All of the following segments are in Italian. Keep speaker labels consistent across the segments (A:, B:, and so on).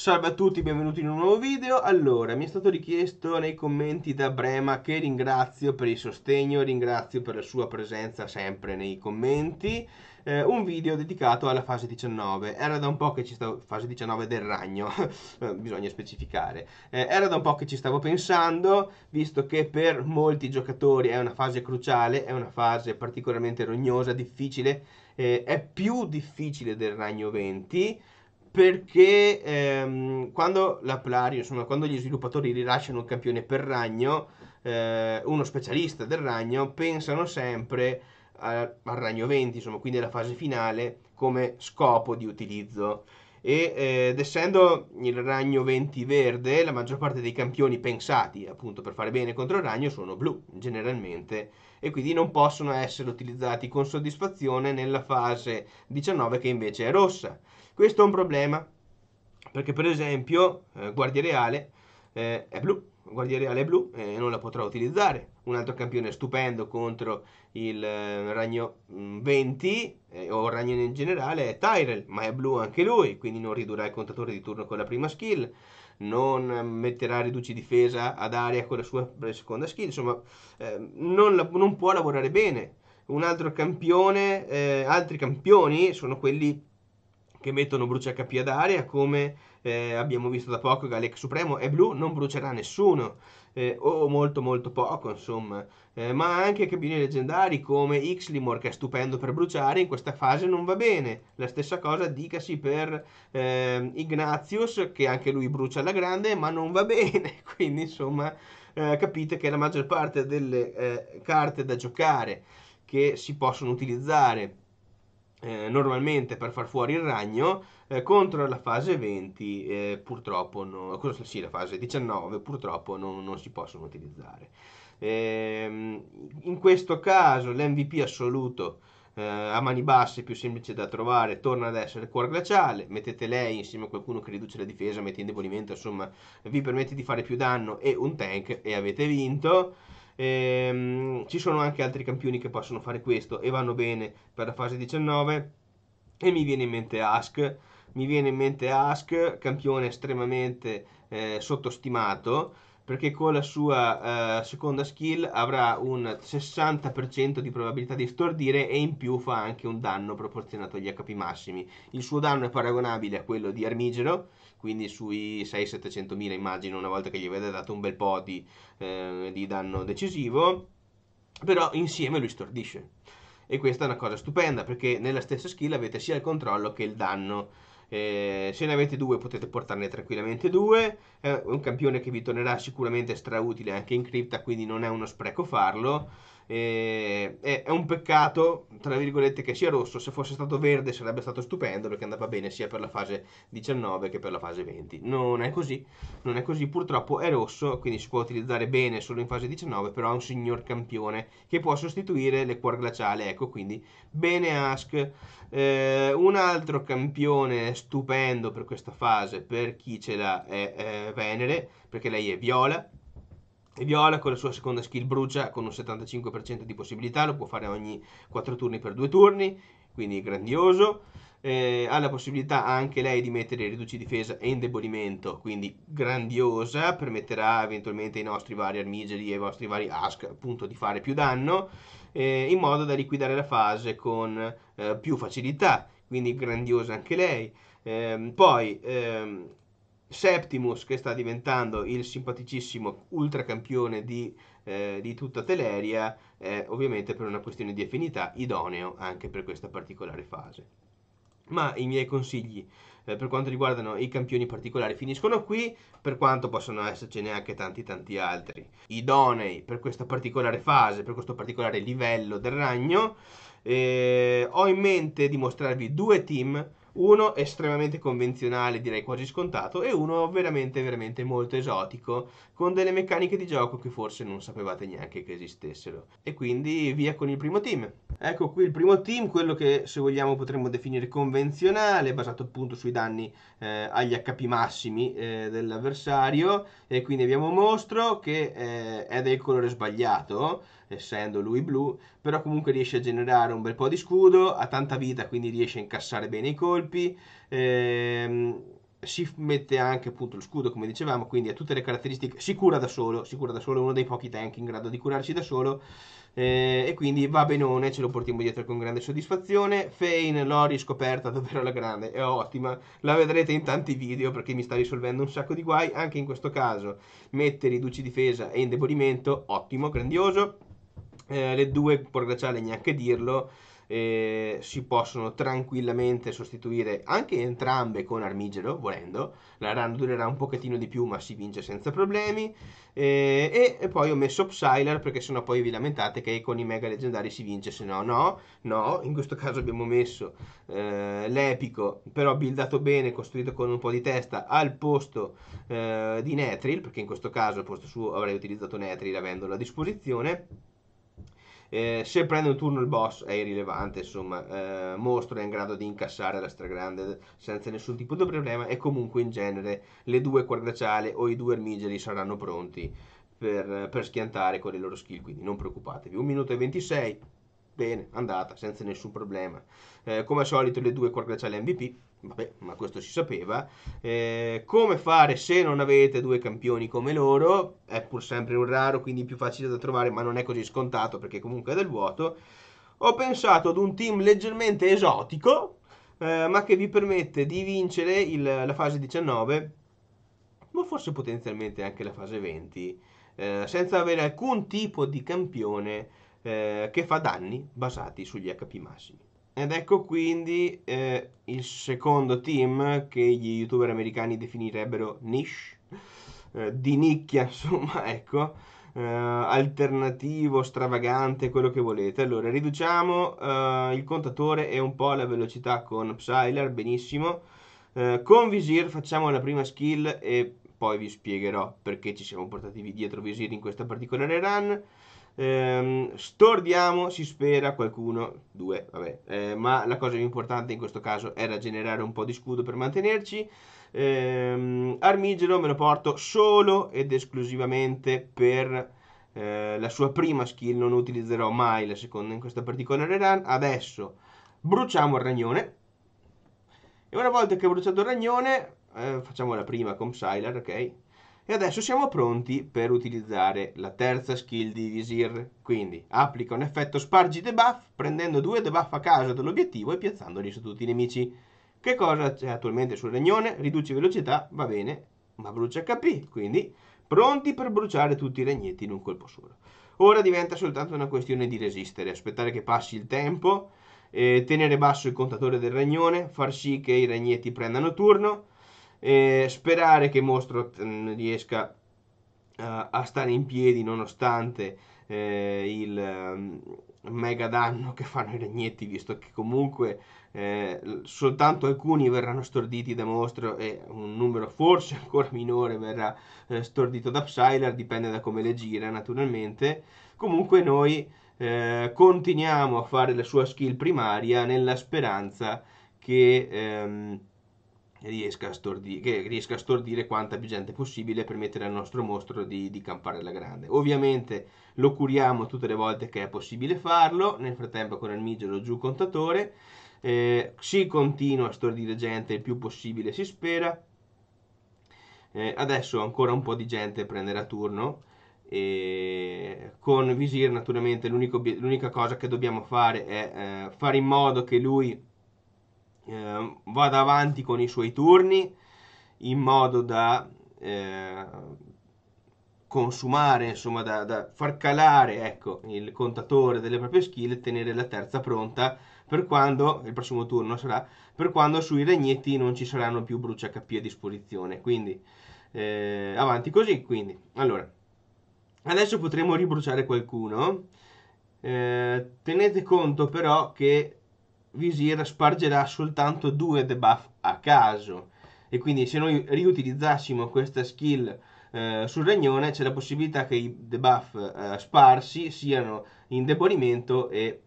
A: Salve a tutti, benvenuti in un nuovo video. Allora, mi è stato richiesto nei commenti da Brema che ringrazio per il sostegno, ringrazio per la sua presenza sempre nei commenti, eh, un video dedicato alla fase 19. Era da un po' che ci stavo... fase 19 del ragno, eh, bisogna specificare. Eh, era da un po' che ci stavo pensando, visto che per molti giocatori è una fase cruciale, è una fase particolarmente rognosa, difficile, eh, è più difficile del ragno 20 perché ehm, quando la Plario, insomma, quando gli sviluppatori rilasciano un campione per ragno, eh, uno specialista del ragno, pensano sempre a, al ragno 20, insomma, quindi alla fase finale, come scopo di utilizzo. E, eh, ed essendo il ragno 20 verde, la maggior parte dei campioni pensati appunto per fare bene contro il ragno sono blu generalmente e quindi non possono essere utilizzati con soddisfazione nella fase 19 che invece è rossa questo è un problema, perché per esempio eh, Guardia Reale eh, è blu, Guardia Reale è blu eh, e eh, non la potrà utilizzare. Un altro campione stupendo contro il eh, Ragno 20 mm, eh, o Ragno in generale è Tyrell, ma è blu anche lui, quindi non ridurrà il contatore di turno con la prima skill, non mm, metterà riduci difesa ad aria con la sua seconda skill, insomma non, la, non, può lavorare bene. Un altro campione, altri campioni sono quelli che mettono brucia ad aria, come eh, abbiamo visto da poco Galec Supremo, è blu, non brucerà nessuno, eh, o molto molto poco, insomma. Eh, ma anche cabine leggendari come Xlimor, che è stupendo per bruciare, in questa fase non va bene. La stessa cosa dicasi per eh, Ignatius, che anche lui brucia alla grande, ma non va bene. Quindi, insomma, eh, capite che la maggior parte delle eh, carte da giocare che si possono utilizzare eh, normalmente per far fuori il ragno eh, contro la fase 20 eh, purtroppo no, sì, la fase 19 purtroppo no, non si possono utilizzare ehm, in questo caso l'MVP assoluto eh, a mani basse più semplice da trovare torna ad essere il cuore glaciale mettete lei insieme a qualcuno che riduce la difesa mette indebolimento insomma vi permette di fare più danno e un tank e avete vinto Ehm, ci sono anche altri campioni che possono fare questo e vanno bene per la fase 19 e mi viene in mente Ask mi viene in mente Ask campione estremamente eh, sottostimato perché con la sua eh, seconda skill avrà un 60% di probabilità di stordire e in più fa anche un danno proporzionato agli HP massimi. Il suo danno è paragonabile a quello di Armigero, quindi sui 6-700 mila immagino una volta che gli avete dato un bel po' di, eh, di danno decisivo, però insieme lui stordisce. E questa è una cosa stupenda perché nella stessa skill avete sia il controllo che il danno. Eh, se ne avete due potete portarne tranquillamente due, è un campione che vi tornerà sicuramente strautile anche in cripta, quindi non è uno spreco farlo e, è, è un peccato, tra virgolette, che sia rosso. Se fosse stato verde sarebbe stato stupendo perché andava bene sia per la fase 19 che per la fase 20. Non è così, non è così. Purtroppo è rosso, quindi si può utilizzare bene solo in fase 19, però è un signor campione che può sostituire le cuore glaciale. Ecco, quindi bene Ask. Eh, un altro campione stupendo per questa fase, per chi ce l'ha, è, è eh, Venere, perché lei è viola Viola con la sua seconda skill brucia con un 75% di possibilità, lo può fare ogni 4 turni per 2 turni, quindi grandioso. Eh, ha la possibilità anche lei di mettere riduci difesa e indebolimento, quindi grandiosa, permetterà eventualmente ai nostri vari armigeri e ai vostri vari ask appunto di fare più danno, eh, in modo da liquidare la fase con eh, più facilità, quindi grandiosa anche lei. Ehm, poi ehm, Septimus che sta diventando il simpaticissimo ultracampione di, eh, di tutta Teleria, eh, ovviamente per una questione di affinità idoneo anche per questa particolare fase. Ma i miei consigli eh, per quanto riguardano i campioni particolari finiscono qui, per quanto possono essercene anche tanti tanti altri. Idonei per questa particolare fase, per questo particolare livello del ragno, eh, ho in mente di mostrarvi due team uno estremamente convenzionale, direi quasi scontato, e uno veramente, veramente molto esotico, con delle meccaniche di gioco che forse non sapevate neanche che esistessero. E quindi via con il primo team. Ecco qui il primo team, quello che se vogliamo potremmo definire convenzionale, basato appunto sui danni eh, agli HP massimi eh, dell'avversario. E quindi abbiamo un mostro che eh, è del colore sbagliato, essendo lui blu, però comunque riesce a generare un bel po' di scudo, ha tanta vita quindi riesce a incassare bene i colpi, ehm, si mette anche appunto lo scudo come dicevamo, quindi ha tutte le caratteristiche, si cura da solo, si cura da solo, è uno dei pochi tank in grado di curarci da solo, eh, e quindi va benone, ce lo portiamo dietro con grande soddisfazione. Fane l'ho riscoperta davvero la grande, è ottima, la vedrete in tanti video perché mi sta risolvendo un sacco di guai, anche in questo caso mette riduci difesa e indebolimento, ottimo, grandioso. Eh, le due borgacciale, neanche dirlo, eh, si possono tranquillamente sostituire anche entrambe con Armigero, volendo. La run durerà un pochettino di più, ma si vince senza problemi. Eh, e, e, poi ho messo Psylar perché sennò poi vi lamentate che con i mega leggendari si vince, se no no, no. In questo caso abbiamo messo eh, l'epico, però buildato bene, costruito con un po' di testa, al posto eh, di Netril, perché in questo caso al posto suo avrei utilizzato Netril avendolo a disposizione eh, se prende un turno il boss è irrilevante, insomma, eh, mostro è in grado di incassare la stragrande senza nessun tipo di problema e comunque in genere le due quadraciale o i due ermigeri saranno pronti per, per schiantare con le loro skill, quindi non preoccupatevi. 1 minuto e 26, bene, andata, senza nessun problema. Eh, come al solito le due quadraciale MVP Vabbè, ma questo si sapeva. Eh, come fare se non avete due campioni come loro? È pur sempre un raro, quindi più facile da trovare, ma non è così scontato perché comunque è del vuoto. Ho pensato ad un team leggermente esotico, eh, ma che vi permette di vincere il, la fase 19, ma forse potenzialmente anche la fase 20, eh, senza avere alcun tipo di campione eh, che fa danni basati sugli HP massimi. Ed ecco quindi eh, il secondo team che gli youtuber americani definirebbero niche, eh, di nicchia insomma, ecco, eh, alternativo, stravagante, quello che volete. Allora, riduciamo eh, il contatore e un po' la velocità con Psyler, benissimo. Eh, con Visir facciamo la prima skill e poi vi spiegherò perché ci siamo portati dietro Visir in questa particolare run. Ehm, stordiamo, si spera, qualcuno, due, vabbè, eh, ma la cosa più importante in questo caso era generare un po' di scudo per mantenerci. Ehm, Armigero me lo porto solo ed esclusivamente per eh, la sua prima skill, non utilizzerò mai la seconda in questa particolare run. Adesso bruciamo il ragnone. E una volta che ho bruciato il ragnone, eh, facciamo la prima con Sylar, ok? E adesso siamo pronti per utilizzare la terza skill di Visir. Quindi applica un effetto spargi debuff prendendo due debuff a caso dall'obiettivo e piazzandoli su tutti i nemici. Che cosa c'è attualmente sul regnone? Riduce velocità, va bene, ma brucia HP, quindi pronti per bruciare tutti i regnetti in un colpo solo. Ora diventa soltanto una questione di resistere, aspettare che passi il tempo, eh, tenere basso il contatore del regnone, far sì che i regnetti prendano turno, e sperare che Mostro mm, riesca eh, a stare in piedi nonostante eh, il mm, mega danno che fanno i regnetti visto che comunque eh, soltanto alcuni verranno storditi da mostro e un numero forse ancora minore verrà eh, stordito da Psylar, dipende da come le gira naturalmente. Comunque noi eh, continuiamo a fare la sua skill primaria nella speranza che ehm, riesca a, stordire, riesca a stordire quanta più gente possibile per permettere al nostro mostro di, di campare alla grande. Ovviamente lo curiamo tutte le volte che è possibile farlo, nel frattempo con il migelo giù contatore, eh, si continua a stordire gente il più possibile si spera. Eh, adesso ancora un po' di gente prenderà turno. E con Visir naturalmente l'unica cosa che dobbiamo fare è eh, fare in modo che lui eh, vada avanti con i suoi turni in modo da eh, consumare, insomma, da, da far calare ecco, il contatore delle proprie skill e tenere la terza pronta per quando il prossimo turno sarà per quando sui regnetti non ci saranno più bruciacapi a disposizione. Quindi eh, avanti così. Quindi allora adesso potremo ribruciare qualcuno. Eh, tenete conto però che visiera spargerà soltanto due debuff a caso e quindi se noi riutilizzassimo questa skill eh, sul regnone c'è la possibilità che i debuff eh, sparsi siano indebolimento e,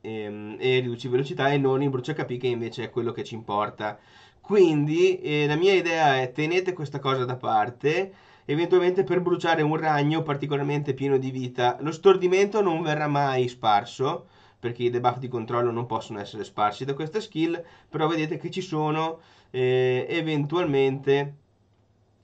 A: e, ehm, e, riduci velocità e non in brucia HP che invece è quello che ci importa quindi eh, la mia idea è tenete questa cosa da parte eventualmente per bruciare un ragno particolarmente pieno di vita lo stordimento non verrà mai sparso perché i debuff di controllo non possono essere sparsi da questa skill, però vedete che ci sono eh, eventualmente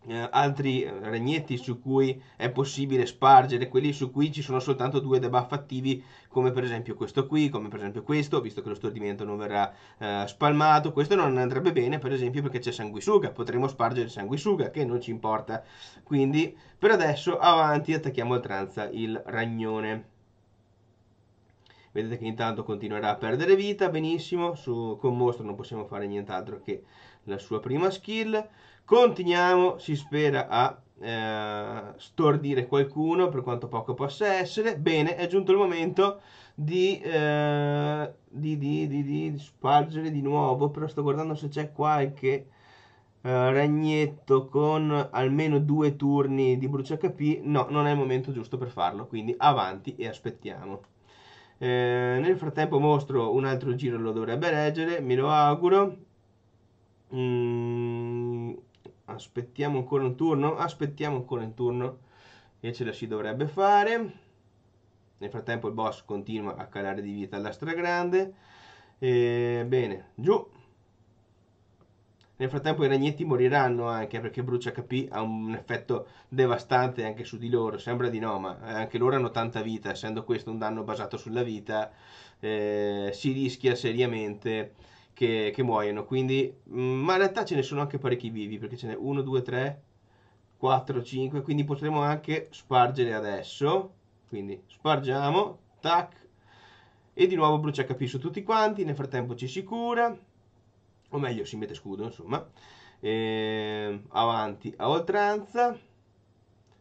A: eh, altri regnetti su cui è possibile spargere, quelli su cui ci sono soltanto due debuff attivi, come per esempio questo qui, come per esempio questo, visto che lo stordimento non verrà eh, spalmato, questo non andrebbe bene per esempio perché c'è sanguisuga, potremmo spargere sanguisuga che non ci importa, quindi per adesso avanti attacchiamo tranza, il ragnone vedete che intanto continuerà a perdere vita, benissimo, su, con mostro non possiamo fare nient'altro che la sua prima skill, continuiamo, si spera a eh, stordire qualcuno per quanto poco possa essere, bene, è giunto il momento di, eh, di, di, di spargere di nuovo, però sto guardando se c'è qualche... Uh, ragnetto con almeno due turni di brucia HP, no, non è il momento giusto per farlo, quindi avanti e aspettiamo. Eh, nel frattempo mostro un altro giro, lo dovrebbe reggere, me lo auguro. Mm, aspettiamo ancora un turno, aspettiamo ancora un turno e ce la si dovrebbe fare. Nel frattempo il boss continua a calare di vita alla stragrande. Eh, bene, giù. Nel frattempo i ragnetti moriranno anche perché Brucia HP ha un effetto devastante anche su di loro, sembra di no, ma eh, anche loro hanno tanta vita, essendo questo un danno basato sulla vita, eh, si rischia seriamente che, che muoiono. Quindi, mm, ma in realtà ce ne sono anche parecchi vivi, perché ce n'è 1, 2, 3, 4, 5, quindi potremo anche spargere adesso. Quindi spargiamo, tac, e di nuovo brucia HP su tutti quanti, nel frattempo ci si cura o meglio si mette scudo insomma e, ehm, avanti a oltranza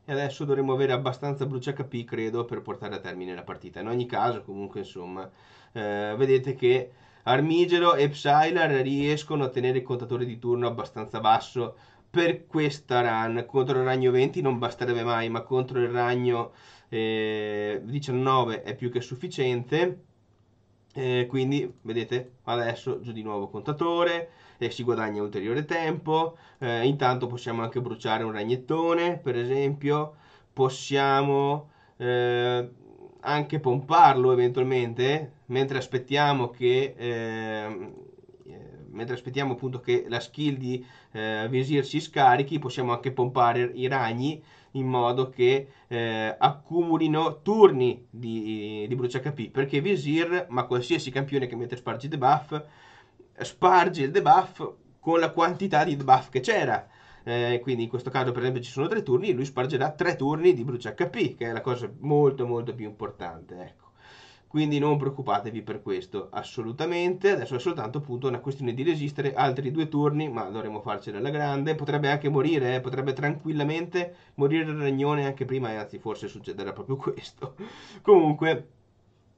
A: e adesso dovremmo avere abbastanza brucia HP credo per portare a termine la partita in ogni caso comunque insomma eh, vedete che Armigero e Psylar riescono a tenere il contatore di turno abbastanza basso per questa run contro il ragno 20 non basterebbe mai ma contro il ragno eh, 19 è più che sufficiente eh, quindi vedete adesso giù di nuovo contatore e si guadagna ulteriore tempo eh, intanto possiamo anche bruciare un ragnettone per esempio possiamo eh, anche pomparlo eventualmente mentre aspettiamo che ehm, eh, mentre aspettiamo appunto che la skill di eh, Visir si scarichi possiamo anche pompare i ragni in modo che eh, accumulino turni di, di brucia HP perché Visir, ma qualsiasi campione che mette spargi debuff, sparge il debuff con la quantità di debuff che c'era. Eh, quindi in questo caso per esempio ci sono tre turni, lui spargerà tre turni di brucia HP, che è la cosa molto molto più importante. Ecco quindi non preoccupatevi per questo assolutamente adesso è soltanto appunto una questione di resistere altri due turni ma dovremmo farcela alla grande potrebbe anche morire eh? potrebbe tranquillamente morire il ragnone anche prima e anzi forse succederà proprio questo comunque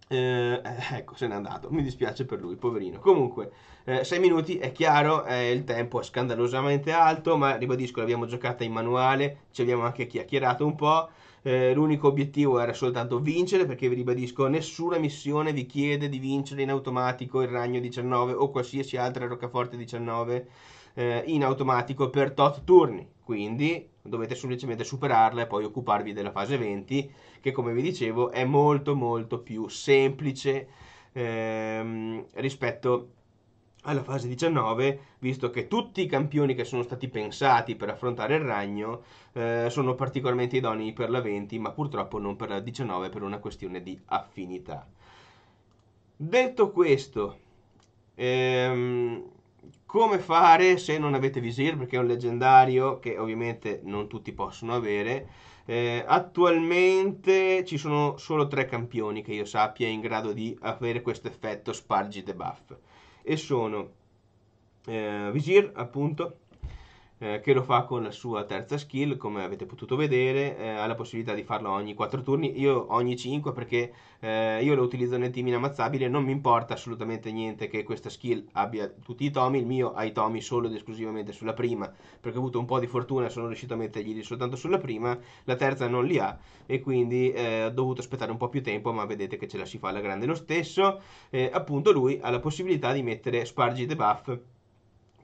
A: eh, eh, ecco, se n'è andato. Mi dispiace per lui, poverino. Comunque, 6 eh, minuti è chiaro, eh, il tempo è scandalosamente alto, ma ribadisco, l'abbiamo giocata in manuale, ci abbiamo anche chiacchierato un po' eh, l'unico obiettivo era soltanto vincere perché vi ribadisco nessuna missione vi chiede di vincere in automatico il ragno 19 o qualsiasi altra roccaforte 19 eh, in automatico per tot turni quindi dovete semplicemente superarla e poi occuparvi della fase 20 che come vi dicevo è molto molto più semplice ehm, rispetto a alla fase 19, visto che tutti i campioni che sono stati pensati per affrontare il ragno eh, sono particolarmente idonei per la 20, ma purtroppo non per la 19 per una questione di affinità. Detto questo, ehm, come fare se non avete Visir, perché è un leggendario che ovviamente non tutti possono avere, eh, attualmente ci sono solo tre campioni che io sappia in grado di avere questo effetto spargi debuff. buff e sono eh, Visir appunto eh, che lo fa con la sua terza skill, come avete potuto vedere, eh, ha la possibilità di farlo ogni 4 turni, io ogni 5 perché eh, io lo utilizzo nel team inammazzabile, non mi importa assolutamente niente che questa skill abbia tutti i tomi, il mio ha i tomi solo ed esclusivamente sulla prima, perché ho avuto un po' di fortuna e sono riuscito a mettergli soltanto sulla prima, la terza non li ha e quindi eh, ho dovuto aspettare un po' più tempo, ma vedete che ce la si fa alla grande lo stesso, appunto lui ha la possibilità di mettere spargi debuff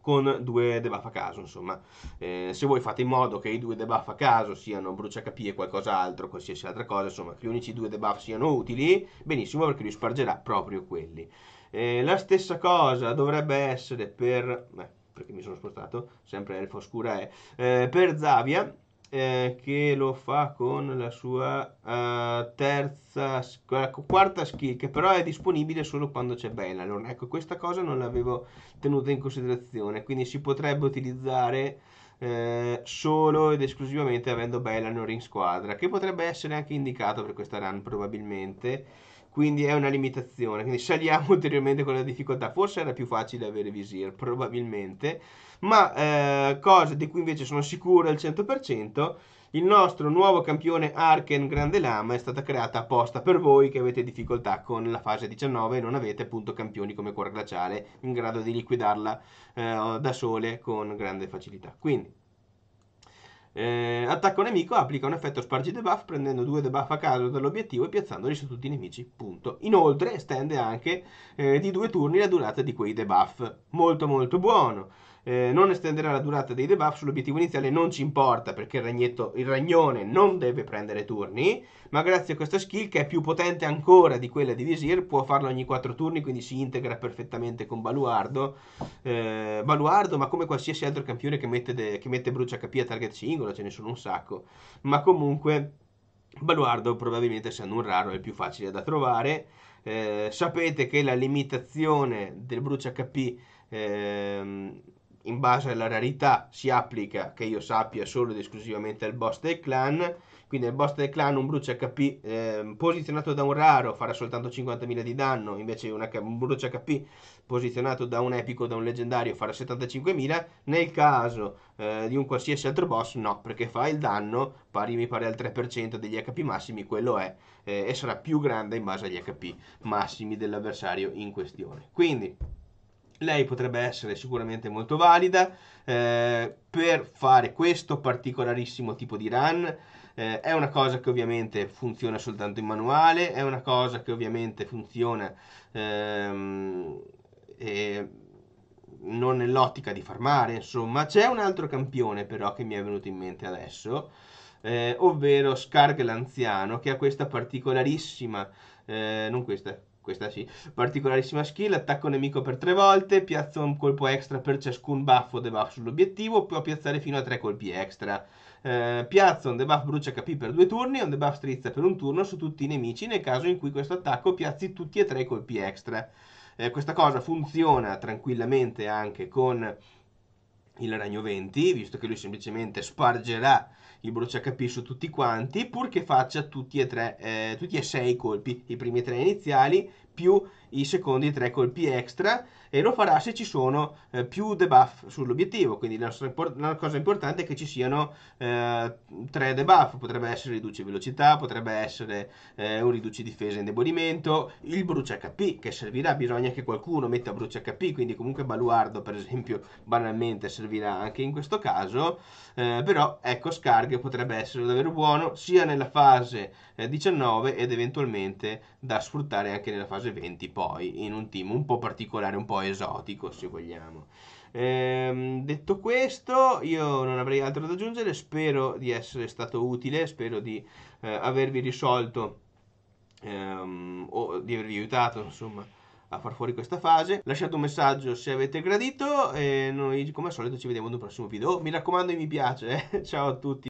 A: con due debuff a caso, insomma. Eh, se voi fate in modo che i due debuff a caso siano bruciacapi e qualcos'altro, qualsiasi altra cosa, insomma, che gli unici due debuff siano utili, benissimo perché lui spargerà proprio quelli. Eh, la stessa cosa dovrebbe essere per... Beh, perché mi sono spostato, sempre Elfa Oscura è, eh, per Zavia, eh, che lo fa con la sua eh, terza, quarta skill, che però è disponibile solo quando c'è Benalor. Ecco, questa cosa non l'avevo tenuta in considerazione, quindi si potrebbe utilizzare eh, solo ed esclusivamente avendo Bellanor in squadra, che potrebbe essere anche indicato per questa run probabilmente quindi è una limitazione, quindi saliamo ulteriormente con la difficoltà, forse era più facile avere Visir, probabilmente, ma eh, cose di cui invece sono sicuro al 100%, il nostro nuovo campione Arken Grande Lama è stata creata apposta per voi che avete difficoltà con la fase 19 e non avete appunto campioni come Cuore Glaciale in grado di liquidarla eh, da sole con grande facilità. Quindi eh, attacca nemico, applica un effetto spargi debuff prendendo due debuff a caso dall'obiettivo e piazzandoli su tutti i nemici. Punto. Inoltre estende anche eh, di due turni la durata di quei debuff. Molto molto buono eh, non estenderà la durata dei debuff sull'obiettivo iniziale non ci importa perché il, ragnetto, il ragnone non deve prendere turni, ma grazie a questa skill che è più potente ancora di quella di Visir può farlo ogni 4 turni, quindi si integra perfettamente con Baluardo, eh, Baluardo ma come qualsiasi altro campione che mette, de, che mette brucia HP a target singolo, ce ne sono un sacco, ma comunque... Baluardo probabilmente essendo un raro è il più facile da trovare eh, sapete che la limitazione del brucia HP ehm, in base alla rarità si applica, che io sappia, solo ed esclusivamente al boss del clan. Quindi il boss del clan, un brucio HP eh, posizionato da un raro farà soltanto 50.000 di danno, invece una, un brucio HP posizionato da un epico, da un leggendario farà 75.000. Nel caso eh, di un qualsiasi altro boss no, perché fa il danno pari mi pare al 3% degli HP massimi, quello è, eh, e sarà più grande in base agli HP massimi dell'avversario in questione. Quindi lei potrebbe essere sicuramente molto valida eh, per fare questo particolarissimo tipo di run. Eh, è una cosa che ovviamente funziona soltanto in manuale, è una cosa che ovviamente funziona ehm, eh, non nell'ottica di farmare, insomma. C'è un altro campione però che mi è venuto in mente adesso, eh, ovvero Scarg l'anziano, che ha questa particolarissima, eh, non questa, questa sì, particolarissima skill, attacco nemico per tre volte, piazzo un colpo extra per ciascun buff o debuff sull'obiettivo, può piazzare fino a tre colpi extra. Eh, piazzo un debuff brucia HP per due turni e un debuff strizza per un turno su tutti i nemici nel caso in cui questo attacco piazzi tutti e tre i colpi extra. Eh, questa cosa funziona tranquillamente anche con il ragno 20, visto che lui semplicemente spargerà il bruciacapì su tutti quanti, purché faccia tutti e, tre, eh, tutti e sei i colpi, i primi tre iniziali più i secondi tre colpi extra e lo farà se ci sono eh, più debuff sull'obiettivo quindi la, la, cosa importante è che ci siano eh, tre debuff potrebbe essere riduce velocità potrebbe essere eh, un riduce difesa e indebolimento il brucia HP che servirà bisogna che qualcuno metta brucia HP quindi comunque baluardo per esempio banalmente servirà anche in questo caso eh, però ecco Scarg potrebbe essere davvero buono sia nella fase 19 eh, ed eventualmente da sfruttare anche nella fase eventi poi in un team un po' particolare, un po' esotico se vogliamo. Ehm, detto questo, io non avrei altro da aggiungere, spero di essere stato utile, spero di eh, avervi risolto ehm, o di avervi aiutato, insomma, a far fuori questa fase. Lasciate un messaggio se avete gradito e noi come al solito ci vediamo nel prossimo video. Oh, mi raccomando, mi piace. Eh? Ciao a tutti.